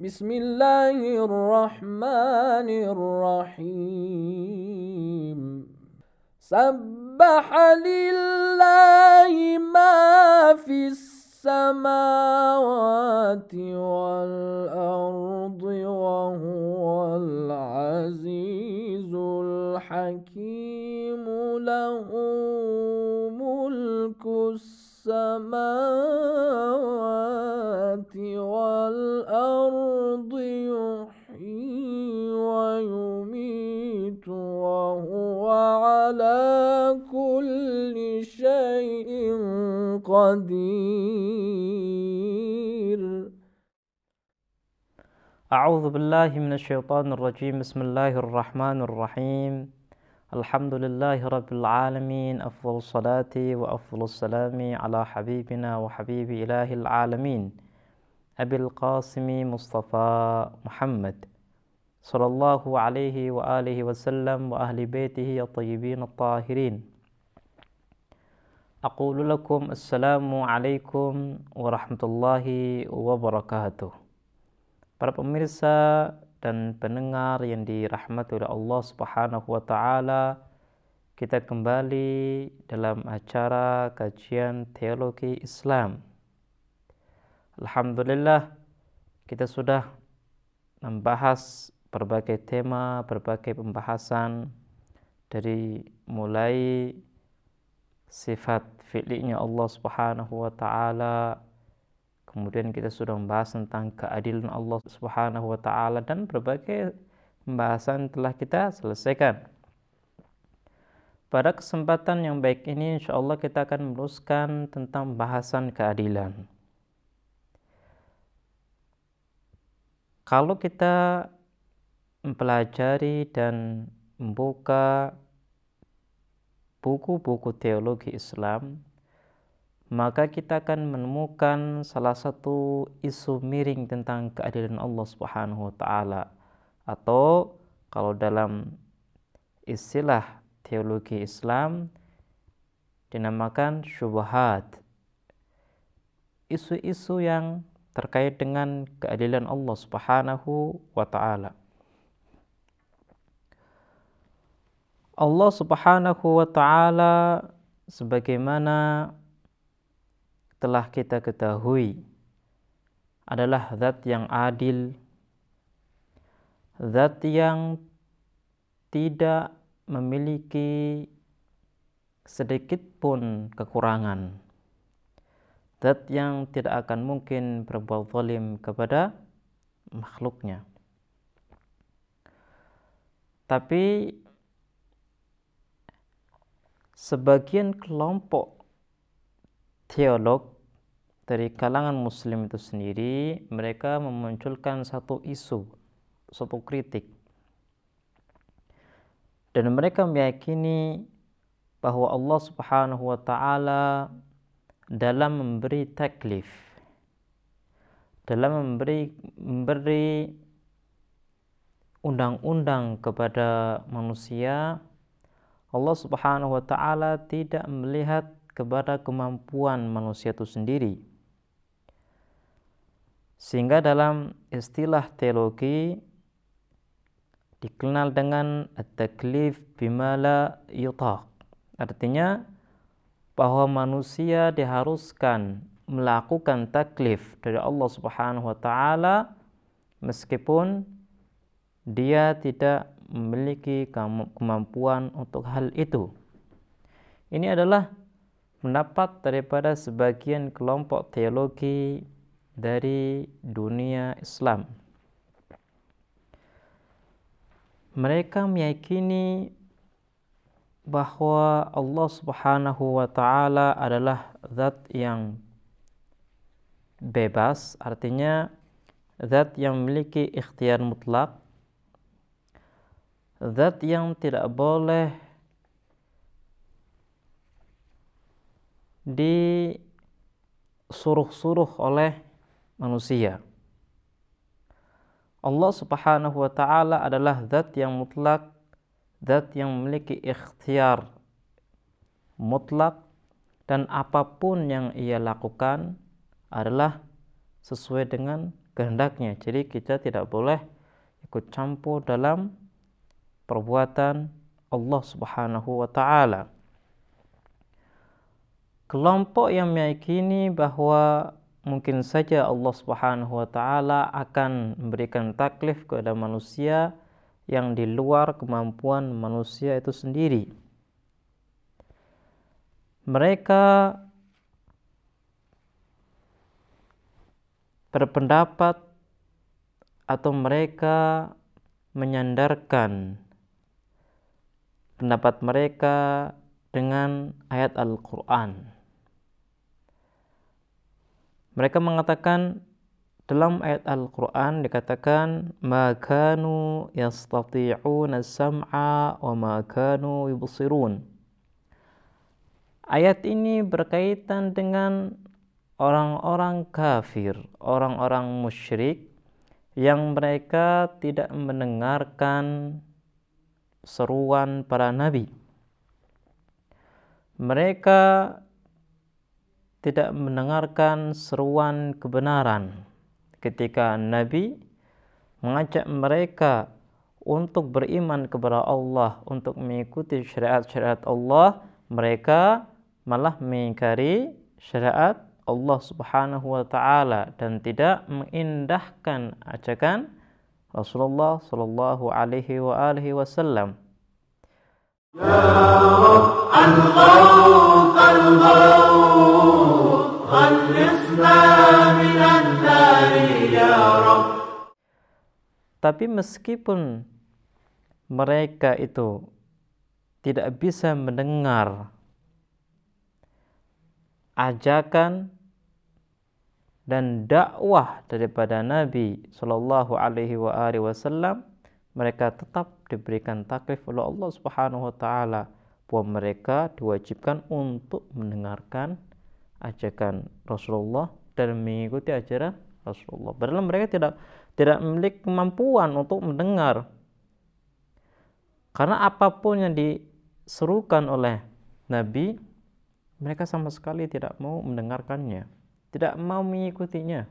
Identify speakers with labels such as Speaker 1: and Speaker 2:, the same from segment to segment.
Speaker 1: بسم الله الرحمن الرحيم سبح لله ما في السماوات والأرض وهو العزيز الحكيم له ملك السماوات السماوات والأرض يحيي ويميت وهو على كل شيء قدير أعوذ بالله من الشيطان الرجيم بسم الله الرحمن الرحيم الحمد لله رب العالمين أفضل الصلاة وأفضل السلام على حبيبنا وحبيب إله العالمين أبي القاسم مصطفى محمد صلى الله عليه وآله وسلم وأهل بيته الطيبين الطاهرين أقول لكم السلام عليكم ورحمة الله وبركاته Para pemirsa dan pendengar yang dirahmati oleh Allah Subhanahu wa taala. Kita kembali dalam acara kajian teologi Islam. Alhamdulillah kita sudah membahas berbagai tema, berbagai pembahasan dari mulai sifat fi'linya Allah Subhanahu wa taala Kemudian kita sudah membahas tentang keadilan Allah Subhanahu wa taala dan berbagai pembahasan telah kita selesaikan. Pada kesempatan yang baik ini insya Allah kita akan meneruskan tentang bahasan keadilan. Kalau kita mempelajari dan membuka buku-buku teologi Islam, maka kita akan menemukan salah satu isu miring tentang keadilan Allah Subhanahu wa taala atau kalau dalam istilah teologi Islam dinamakan syubhat isu-isu yang terkait dengan keadilan Allah Subhanahu wa taala. Allah Subhanahu wa taala sebagaimana telah kita ketahui adalah zat yang adil, zat yang tidak memiliki sedikit pun kekurangan, zat yang tidak akan mungkin berbuat zalim kepada makhluknya. Tapi sebagian kelompok teolog dari kalangan muslim itu sendiri mereka memunculkan satu isu, satu kritik. Dan mereka meyakini bahwa Allah Subhanahu wa taala dalam memberi taklif dalam memberi memberi undang-undang kepada manusia Allah Subhanahu wa taala tidak melihat kepada kemampuan manusia itu sendiri. Sehingga dalam istilah teologi dikenal dengan taklif bimala yutaq. Artinya bahwa manusia diharuskan melakukan taklif dari Allah Subhanahu wa taala meskipun dia tidak memiliki kemampuan untuk hal itu. Ini adalah pendapat daripada sebagian kelompok teologi dari dunia Islam. Mereka meyakini bahwa Allah Subhanahu wa taala adalah zat yang bebas, artinya zat yang memiliki ikhtiar mutlak, zat yang tidak boleh disuruh-suruh oleh manusia. Allah Subhanahu wa taala adalah zat yang mutlak, zat yang memiliki ikhtiar mutlak dan apapun yang ia lakukan adalah sesuai dengan kehendaknya. Jadi kita tidak boleh ikut campur dalam perbuatan Allah Subhanahu wa taala kelompok yang meyakini bahwa mungkin saja Allah Subhanahu wa taala akan memberikan taklif kepada manusia yang di luar kemampuan manusia itu sendiri. Mereka berpendapat atau mereka menyandarkan pendapat mereka dengan ayat Al-Qur'an mereka mengatakan dalam ayat Al-Quran dikatakan makanu as sam'a wa makanu yubsirun ayat ini berkaitan dengan orang-orang kafir orang-orang musyrik yang mereka tidak mendengarkan seruan para nabi mereka tidak mendengarkan seruan kebenaran ketika Nabi mengajak mereka untuk beriman kepada Allah, untuk mengikuti syariat-syariat Allah, mereka malah mengingkari syariat Allah Subhanahu wa taala dan tidak mengindahkan ajakan Rasulullah Shallallahu alaihi wa alihi wasallam. Tapi meskipun mereka itu tidak bisa mendengar ajakan dan dakwah daripada Nabi Shallallahu Alaihi Wasallam mereka tetap diberikan taklif oleh Allah Subhanahu wa taala bahwa mereka diwajibkan untuk mendengarkan ajakan Rasulullah dan mengikuti ajaran Rasulullah. Padahal mereka tidak tidak memiliki kemampuan untuk mendengar. Karena apapun yang diserukan oleh Nabi, mereka sama sekali tidak mau mendengarkannya, tidak mau mengikutinya.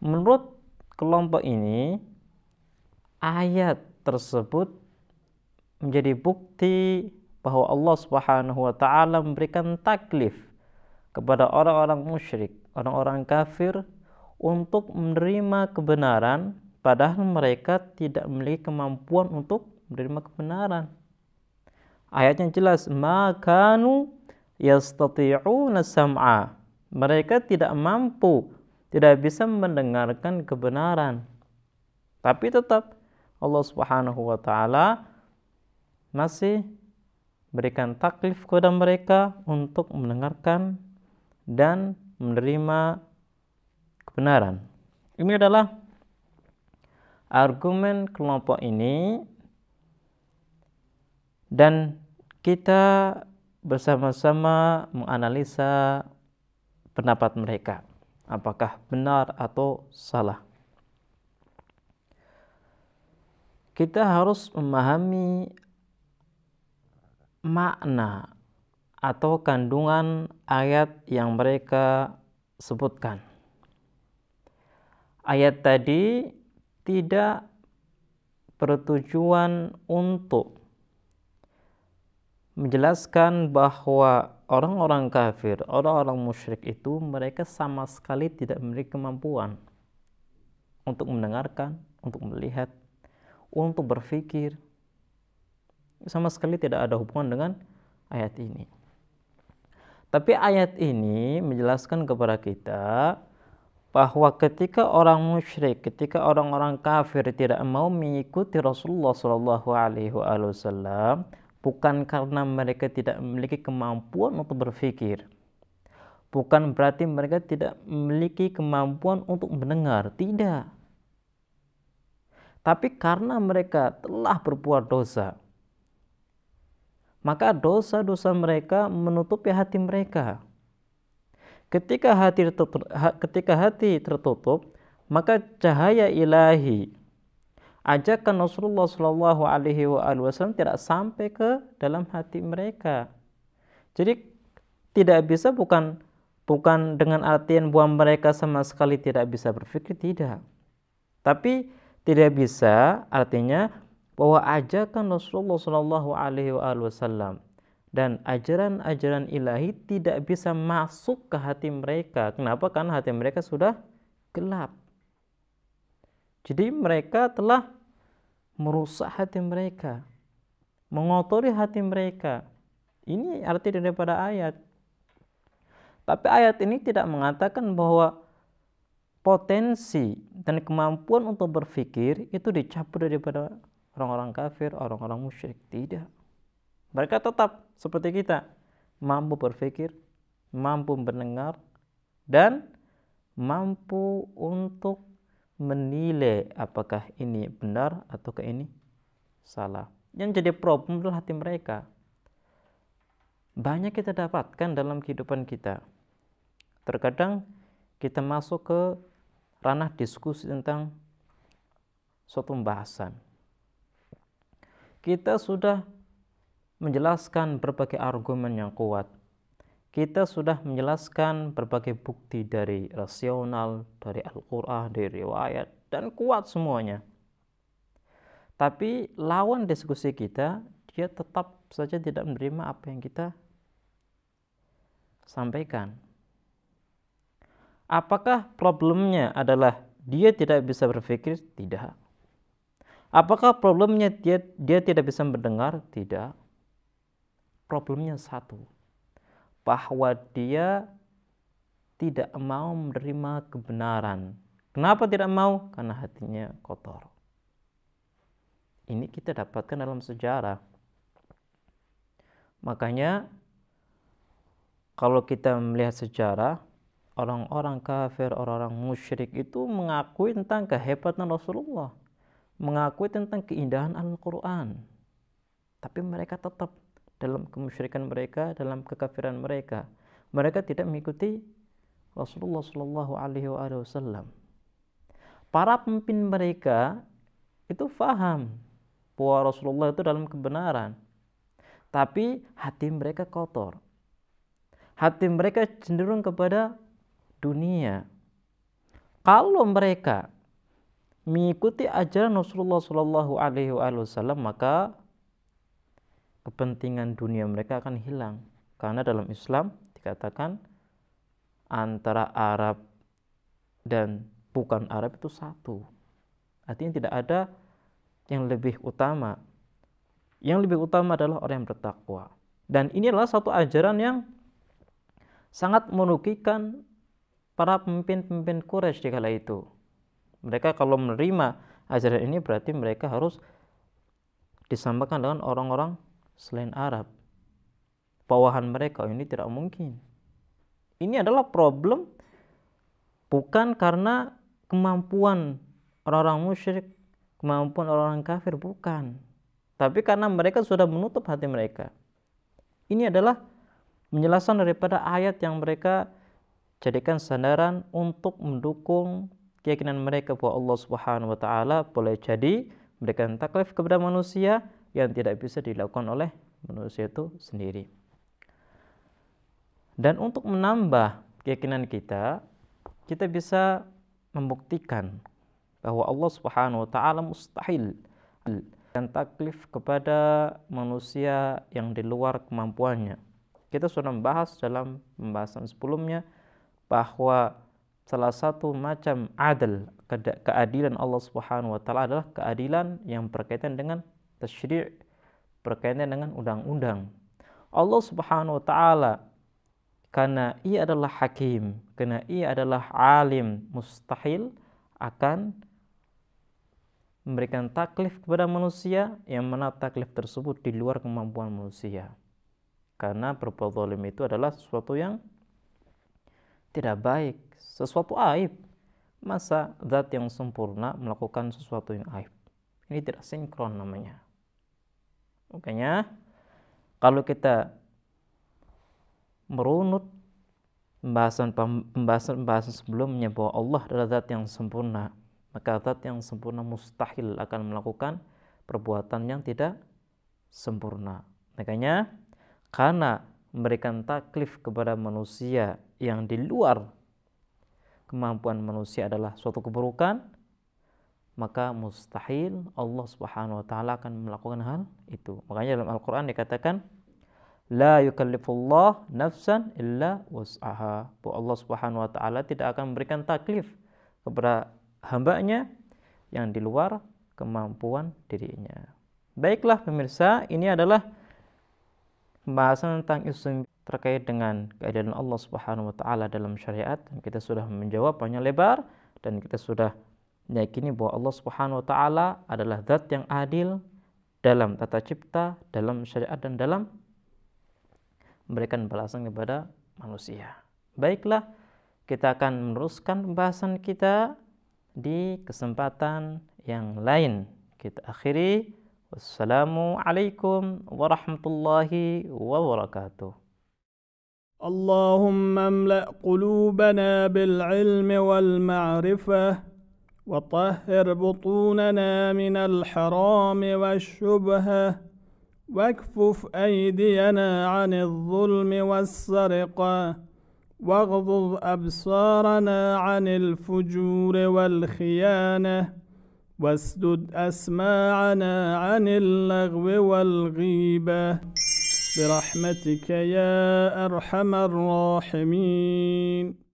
Speaker 1: Menurut kelompok ini, ayat tersebut menjadi bukti bahwa Allah Subhanahu wa taala memberikan taklif kepada orang-orang musyrik, orang-orang kafir untuk menerima kebenaran padahal mereka tidak memiliki kemampuan untuk menerima kebenaran. Ayatnya jelas, "Makanu yastati'una sam'a." Mereka tidak mampu, tidak bisa mendengarkan kebenaran. Tapi tetap Allah Subhanahu wa taala masih berikan taklif kepada mereka untuk mendengarkan dan menerima kebenaran. Ini adalah argumen kelompok ini dan kita bersama-sama menganalisa pendapat mereka apakah benar atau salah. kita harus memahami makna atau kandungan ayat yang mereka sebutkan. Ayat tadi tidak bertujuan untuk menjelaskan bahwa orang-orang kafir, orang-orang musyrik itu mereka sama sekali tidak memiliki kemampuan untuk mendengarkan, untuk melihat, untuk berpikir sama sekali tidak ada hubungan dengan ayat ini. Tapi ayat ini menjelaskan kepada kita bahwa ketika orang musyrik, ketika orang-orang kafir tidak mau mengikuti Rasulullah Shallallahu Alaihi Wasallam, bukan karena mereka tidak memiliki kemampuan untuk berpikir, bukan berarti mereka tidak memiliki kemampuan untuk mendengar, tidak tapi karena mereka telah berbuat dosa, maka dosa-dosa mereka menutupi hati mereka. Ketika hati tertutup, ketika hati tertutup, maka cahaya ilahi ajakan Rasulullah Shallallahu Alaihi Wasallam tidak sampai ke dalam hati mereka. Jadi tidak bisa bukan bukan dengan artian buang mereka sama sekali tidak bisa berpikir tidak. Tapi tidak bisa artinya bahwa ajakan Rasulullah Shallallahu Alaihi Wasallam dan ajaran-ajaran ilahi tidak bisa masuk ke hati mereka. Kenapa? Karena hati mereka sudah gelap. Jadi mereka telah merusak hati mereka, mengotori hati mereka. Ini arti daripada ayat. Tapi ayat ini tidak mengatakan bahwa potensi dan kemampuan untuk berpikir itu dicabut daripada orang-orang kafir, orang-orang musyrik. Tidak. Mereka tetap seperti kita, mampu berpikir, mampu mendengar, dan mampu untuk menilai apakah ini benar ataukah ini salah. Yang jadi problem adalah hati mereka. Banyak kita dapatkan dalam kehidupan kita. Terkadang kita masuk ke ranah diskusi tentang suatu pembahasan. Kita sudah menjelaskan berbagai argumen yang kuat. Kita sudah menjelaskan berbagai bukti dari rasional, dari Al-Qur'an, dari riwayat dan kuat semuanya. Tapi lawan diskusi kita, dia tetap saja tidak menerima apa yang kita sampaikan. Apakah problemnya adalah dia tidak bisa berpikir? Tidak. Apakah problemnya dia, dia tidak bisa mendengar? Tidak. Problemnya satu, bahwa dia tidak mau menerima kebenaran. Kenapa tidak mau? Karena hatinya kotor. Ini kita dapatkan dalam sejarah. Makanya kalau kita melihat sejarah, orang-orang kafir, orang-orang musyrik itu mengakui tentang kehebatan Rasulullah, mengakui tentang keindahan Al-Qur'an. Tapi mereka tetap dalam kemusyrikan mereka, dalam kekafiran mereka. Mereka tidak mengikuti Rasulullah Shallallahu alaihi wasallam. Para pemimpin mereka itu faham bahwa Rasulullah itu dalam kebenaran. Tapi hati mereka kotor. Hati mereka cenderung kepada dunia. Kalau mereka mengikuti ajaran Rasulullah Shallallahu Alaihi Wasallam maka kepentingan dunia mereka akan hilang karena dalam Islam dikatakan antara Arab dan bukan Arab itu satu artinya tidak ada yang lebih utama yang lebih utama adalah orang yang bertakwa dan ini adalah satu ajaran yang sangat merugikan para pemimpin-pemimpin Quraisy di kala itu. Mereka kalau menerima ajaran ini berarti mereka harus disamakan dengan orang-orang selain Arab. Bawahan mereka ini tidak mungkin. Ini adalah problem bukan karena kemampuan orang-orang musyrik, kemampuan orang-orang kafir bukan. Tapi karena mereka sudah menutup hati mereka. Ini adalah penjelasan daripada ayat yang mereka jadikan sandaran untuk mendukung keyakinan mereka bahwa Allah Subhanahu wa taala boleh jadi memberikan taklif kepada manusia yang tidak bisa dilakukan oleh manusia itu sendiri. Dan untuk menambah keyakinan kita, kita bisa membuktikan bahwa Allah Subhanahu wa taala mustahil dan taklif kepada manusia yang di luar kemampuannya. Kita sudah membahas dalam pembahasan sebelumnya bahwa salah satu macam adil keadilan Allah Subhanahu wa taala adalah keadilan yang berkaitan dengan tasyri' berkaitan dengan undang-undang. Allah Subhanahu wa taala karena ia adalah hakim, karena ia adalah alim, mustahil akan memberikan taklif kepada manusia yang mana taklif tersebut di luar kemampuan manusia. Karena berbuat zalim itu adalah sesuatu yang tidak baik, sesuatu aib. Masa zat yang sempurna melakukan sesuatu yang aib? Ini tidak sinkron namanya. Makanya kalau kita merunut pembahasan pembahasan pembahasan sebelumnya bahwa Allah adalah zat yang sempurna, maka zat yang sempurna mustahil akan melakukan perbuatan yang tidak sempurna. Makanya karena memberikan taklif kepada manusia yang di luar kemampuan manusia adalah suatu keburukan, maka mustahil Allah Subhanahu wa taala akan melakukan hal itu. Makanya dalam Al-Qur'an dikatakan la yukallifullah nafsan illa wus'aha. Bahwa Allah Subhanahu wa taala tidak akan memberikan taklif kepada hambanya yang di luar kemampuan dirinya. Baiklah pemirsa, ini adalah pembahasan tentang isim terkait dengan keadilan Allah Subhanahu wa taala dalam syariat. Kita sudah menjawab banyak lebar dan kita sudah meyakini bahwa Allah Subhanahu wa taala adalah zat yang adil dalam tata cipta, dalam syariat dan dalam memberikan balasan kepada manusia. Baiklah, kita akan meneruskan pembahasan kita di kesempatan yang lain. Kita akhiri والسلام عليكم ورحمة الله وبركاته اللهم املأ قلوبنا بالعلم والمعرفة وطهر بطوننا من الحرام والشبهة واكفف أيدينا عن الظلم والسرقة واغضض أبصارنا عن الفجور والخيانة واسدد أسماعنا عن اللغو والغيبة برحمتك يا أرحم الراحمين